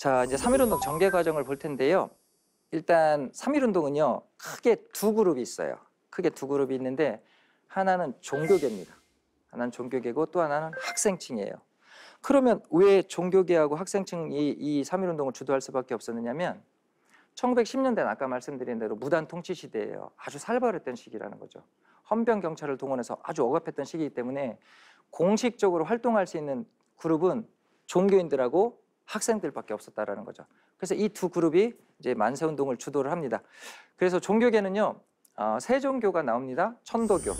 자, 이제 삼일운동 전개 과정을 볼 텐데요. 일단 삼일운동은요, 크게 두 그룹이 있어요. 크게 두 그룹이 있는데 하나는 종교계입니다. 하나는 종교계고 또 하나는 학생층이에요. 그러면 왜 종교계하고 학생층이 이 삼일운동을 주도할 수밖에 없었느냐면 1910년대는 아까 말씀드린 대로 무단 통치 시대예요. 아주 살벌했던 시기라는 거죠. 헌병 경찰을 동원해서 아주 억압했던 시기이기 때문에 공식적으로 활동할 수 있는 그룹은 종교인들하고 학생들밖에 없었다라는 거죠. 그래서 이 두 그룹이 이제 만세 운동을 주도를 합니다. 그래서 종교계는요, 어, 세 종교가 나옵니다. 천도교,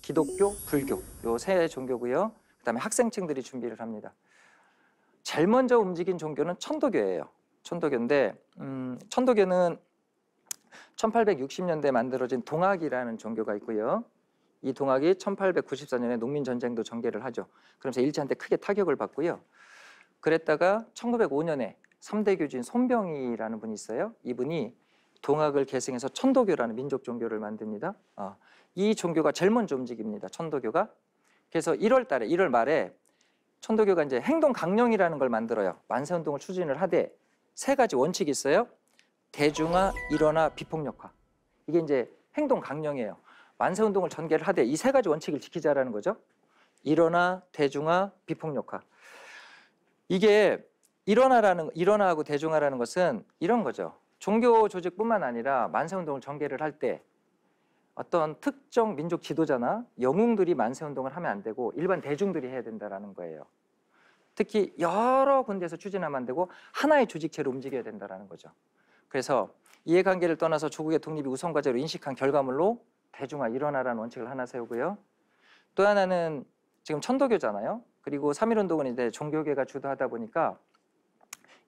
기독교, 불교 요 세 종교고요. 그다음에 학생층들이 준비를 합니다. 제일 먼저 움직인 종교는 천도교예요. 천도교인데 음, 천도교는 1860년대 만들어진 동학이라는 종교가 있고요. 이 동학이 1894년에 농민 전쟁도 전개를 하죠. 그러면서 일제한테 크게 타격을 받고요. 그랬다가 1905년에 3대 교주인 손병희라는 분이 있어요. 이분이 동학을 계승해서 천도교라는 민족 종교를 만듭니다. 어, 이 종교가 제일 먼저 움직입니다. 천도교가. 그래서 1월 달에 1월 말에 천도교가 이제 행동 강령이라는 걸 만들어요. 만세 운동을 추진을 하되 세 가지 원칙이 있어요. 대중화, 일어나, 비폭력화. 이게 이제 행동 강령이에요. 만세 운동을 전개를 하되 이 세 가지 원칙을 지키자라는 거죠. 일어나, 대중화, 비폭력화. 이게 일어나라는 일어나고 대중화라는 것은 이런 거죠. 종교 조직뿐만 아니라 만세 운동을 전개를 할 때 어떤 특정 민족 지도자나 영웅들이 만세 운동을 하면 안 되고 일반 대중들이 해야 된다라는 거예요. 특히 여러 군데에서 추진하면 안 되고 하나의 조직체로 움직여야 된다라는 거죠. 그래서 이해관계를 떠나서 조국의 독립이 우선과제로 인식한 결과물로 대중화 일어나라는 원칙을 하나 세우고요. 또 하나는 지금 천도교잖아요. 그리고 3 1운동은 이제 종교계가 주도하다 보니까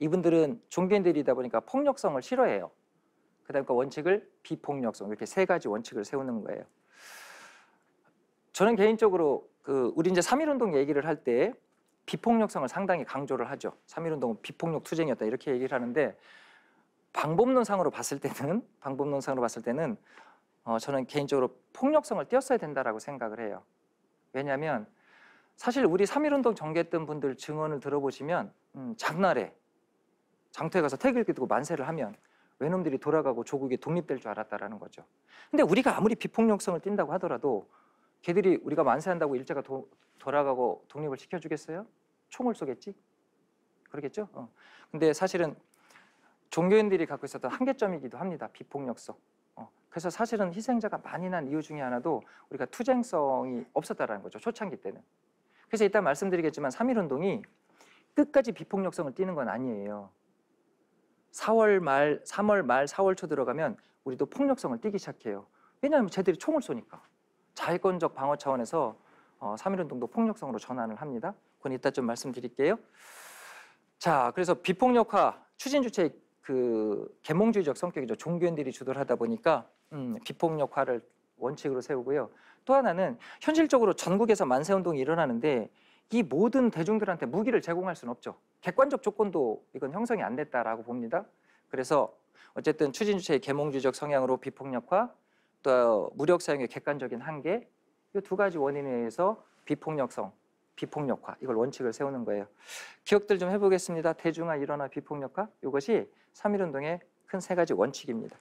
이분들은 종교인들이다 보니까 폭력성을 싫어해요. 그다음에 그 원칙을 비폭력성 이렇게 세 가지 원칙을 세우는 거예요. 저는 개인적으로 그 우리 이제 삼일운동 얘기를 할 때 비폭력성을 상당히 강조를 하죠. 3 1운동은 비폭력 투쟁이었다 이렇게 얘기를 하는데 방법론상으로 봤을 때는 방법론상으로 봤을 때는 어, 저는 개인적으로 폭력성을 띄었어야 된다라고 생각을 해요. 왜냐하면 사실 우리 3.1운동 전개했던 분들 증언을 들어보시면 음, 장날에 장터에 가서 태극을 들고 만세를 하면 외놈들이 돌아가고 조국이 독립될 줄 알았다라는 거죠. 근데 우리가 아무리 비폭력성을 띈다고 하더라도 걔들이 우리가 만세한다고 일제가 도, 돌아가고 독립을 시켜주겠어요? 총을 쏘겠지? 그러겠죠? 어. 근데 사실은 종교인들이 갖고 있었던 한계점이기도 합니다. 비폭력성. 어. 그래서 사실은 희생자가 많이 난 이유 중에 하나도 우리가 투쟁성이 없었다라는 거죠. 초창기 때는. 그래서 일단 말씀드리겠지만 3.1 운동이 끝까지 비폭력성을 띠는 건 아니에요. 4월 말, 3월 말, 4월 초 들어가면 우리도 폭력성을 띠기 시작해요. 왜냐하면 쟤들이 총을 쏘니까. 자해권적 방어 차원에서 어, 3.1 운동도 폭력성으로 전환을 합니다. 그건 이따 좀 말씀드릴게요. 자, 그래서 비폭력화 추진 주체의 그 계몽주의적 성격이죠. 종교인들이 주도를 하다 보니까 음, 비폭력화를 원칙으로 세우고요. 또 하나는 현실적으로 전국에서 만세 운동이 일어나는데 이 모든 대중들한테 무기를 제공할 수는 없죠. 객관적 조건도 이건 형성이 안 됐다라고 봅니다. 그래서 어쨌든 추진 주체의 계몽주의적 성향으로 비폭력화 또 무력 사용의 객관적인 한계 이 두 가지 원인에 의해서 비폭력성 비폭력화 이걸 원칙을 세우는 거예요. 기억들 좀 해보겠습니다. 대중화 일어나 비폭력화 이것이 3.1운동의 큰 세 가지 원칙입니다.